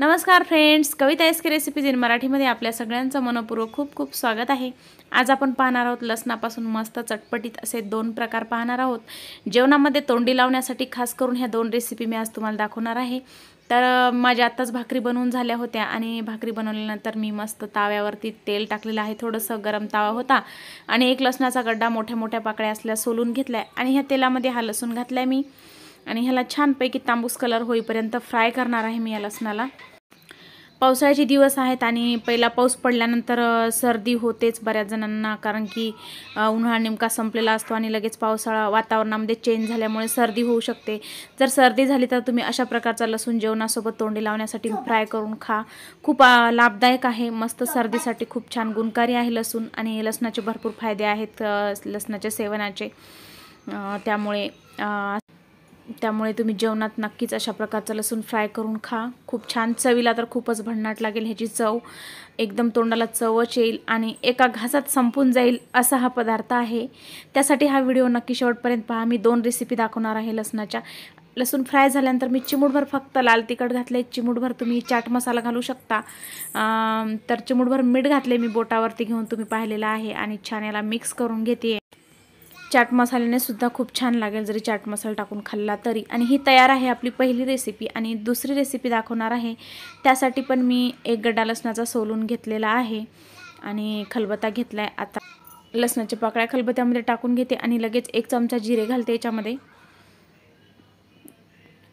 नमस्कार friends Kavita SK recipes in मराठीमध्ये आपल्या सगळ्यांचं मनपूर्वक खूप खूप स्वागत आहे आज आपण पाहणार आहोत लसणापासून मस्त चटपटीत असे दोन प्रकार पाहणार आहोत जेवणामध्ये तोंडी लावण्यासाठी खास करून ह्या दोन रेसिपी मी आज तुम्हाला दाखवणार आहे तर माझ्या आत्ताच भाकरी बनवून झाल्या होत्या आणि भाकरी बनवल्यानंतर मी मस्त ताव्यावरती तेल टाकलेलं आहे थोडंसं गरम तावा होता आणि एक लसणाचा गड्डा मोठ्या मोठ्या पाकळ्या असल्या सोलून घेतला आणि ह्या तेलामध्ये हा लसूण घातला मी आणि ह्याला छानपैकी तांबूस कलर होईपर्यंत फ्राय करणार आहे मी या लसणाला पावसाळ्याचे दिवस आहेत आणि पहिला पाऊस पडल्यानंतर सर्दी होतेच बऱ्याच जणांना कारण की उन्हाळा नेमका संपलेला असतो आणि लगेच पावसाळा वातावरणामध्ये चेंज झाल्यामुळे सर्दी होऊ शकते जर सर्दी झाली तर तुम्ही अशा प्रकारचा लसूण जेवणासोबत तोंडी लावण्यासाठी फ्राय करून खा खूप लाभदायक आहे मस्त सर्दीसाठी खूप छान गुणकारी आहे लसूण आणि लसणाचे भरपूर फायदे आहेत लसणाच्या सेवनाचे त्यामुळे त्यामुळे तुम्ही जेवणात नक्कीच अशा प्रकारचं लसूण फ्राय करून खा खूप छान चवीला तर खूपच भन्नाट लागेल ह्याची चव एकदम तोंडाला चवच येईल आणि एका घासात संपून जाईल असा हा पदार्थ आहे त्यासाठी हा व्हिडिओ नक्की शेवटपर्यंत पहा मी दोन रेसिपी दाखवणार आहे लसणाच्या लसूण फ्राय झाल्यानंतर मी चिमूटभर फक्त लाल तिखट घातले चिमूटभर तुम्ही चाट मसाला घालू शकता तर चिमूटभर मीठ घातले मी बोटावरती घेऊन तुम्ही पाहिलेलं आहे आणि छान याला मिक्स करून घेते चाट मसाल्याने सुद्धा खूप छान लागेल जरी चाट मसाला टाकून खाल्ला तरी आणि ही तयार आहे आपली पहिली रेसिपी आणि दुसरी रेसिपी दाखवणार आहे त्यासाठी पण मी एक गड्डा लसणाचा सोलून घेतलेला आहे आणि खलबत्ता घेतला आहे आता लसणाच्या पाकळ्या खलबत्यामध्ये टाकून घेते आणि लगेच एक चमचा जिरे घालते याच्यामध्ये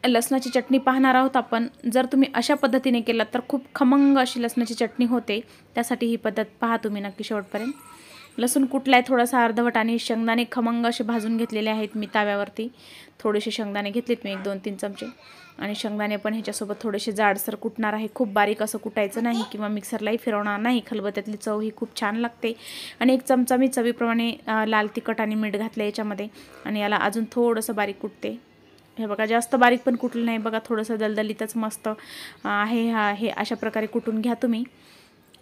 लसणाची चटणी पाहणार आहोत आपण जर तुम्ही अशा पद्धतीने केला तर खूप खमंग अशी लसणाची चटणी होते त्यासाठी ही पद्धत पहा तुम्ही नक्की शेवटपर्यंत लसूण कुठला आहे थोडासा अर्धवट आणि शेंगदाणे खमंग असे भाजून घेतलेले आहेत मी ताव्यावरती थोडेसे शेंगदाणे घेतलेत मी एक दोन तीन चमचे आणि शेंगदाणे पण ह्याच्यासोबत थोडेसे जाडसर कुटणार आहे खूप बारीक असं कुटायचं नाही किंवा मिक्सरलाही फिरवणार नाही खलबत्यातली चव ही खूप छान लागते आणि एक चमचा मी चवीप्रमाणे लाल तिखट आणि मीठ घातलं याच्यामध्ये आणि याला अजून थोडंसं बारीक कुटते हे बघा जास्त बारीक पण कुटलं नाही बघा थोडंसं दलदलीतच मस्त आहे हा हे अशा प्रकारे कुटून घ्या तुम्ही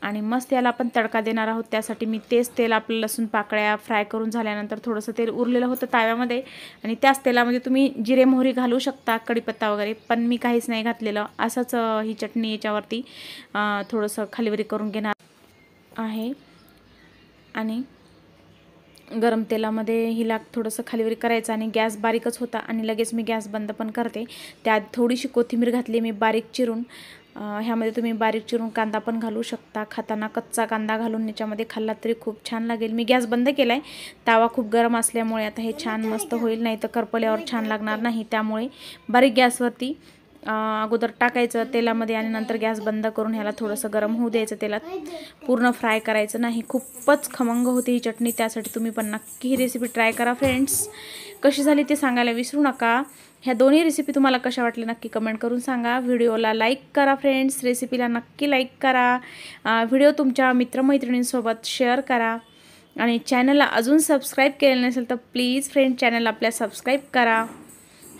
आणि मस्त याला आपण तडका देणार आहोत त्यासाठी मी तेच तेल आपलं लसूण पाकळ्या फ्राय करून झाल्यानंतर थोडंसं तेल उरलेलं होतं ताव्यामध्ये आणि त्याच तेलामध्ये तुम्ही जिरे मोहरी घालू शकता कढीपत्ता वगैरे पण मी काहीच नाही घातलेलं असंच ही चटणी याच्यावरती थोडंसं खालीवरी करून घेणार आहे आणि गरम तेलामध्ये हिला थोडंसं खालीवरी करायचं आणि गॅस बारीकच होता आणि लगेच मी गॅस बंद पण करते त्यात थोडीशी कोथिंबीर घातली मी बारीक चिरून ह्यामध्ये तुम्ही बारीक चिरून कांदा पण घालू शकता खाताना कच्चा कांदा घालून याच्यामध्ये खाल्ला तरी खूप छान लागेल मी गॅस बंद केला आहे तावा खूप गरम असल्यामुळे आता हे छान मस्त होईल नाही तर करपल्यावर छान लागणार नाही त्यामुळे बारीक गॅसवरती अगोदर टाकायचं तेलामध्ये आणि नंतर गॅस बंद करून ह्याला थोडंसं गरम होऊ द्यायचं तेलात पूर्ण फ्राय करायचं नाही खूपच खमंग होते ही चटणी त्यासाठी तुम्ही पण नक्की ही रेसिपी ट्राय करा फ्रेंड्स कशी झाली ते सांगायला विसरू नका ह्या दोन्ही रेसिपी तुम्हाला कशा वाटल्या नक्की कमेंट करून सांगा व्हिडिओला लाईक करा फ्रेंड्स रेसिपीला नक्की लाईक करा व्हिडिओ तुमच्या मित्रमैत्रिणींसोबत शेअर करा आणि चॅनलला अजून सबस्क्राईब केलेलं नसेल तर प्लीज फ्रेंड चॅनल आपल्या सबस्क्राईब करा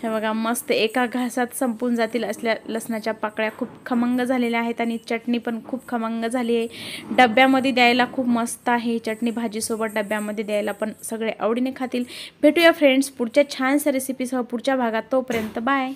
हे बघा मस्त एका घासात संपून जातील असल्या लसणाच्या पाकळ्या खूप खमंग झालेल्या आहेत आणि चटणी पण खूप खमंग झाली आहे डब्यामध्ये द्यायला खूप मस्त आहे चटणी भाजीसोबत डब्यामध्ये द्यायला पण सगळे आवडीने खातील भेटूया फ्रेंड्स पुढच्या छानशा रेसिपीसह पुढच्या भागात तोपर्यंत बाय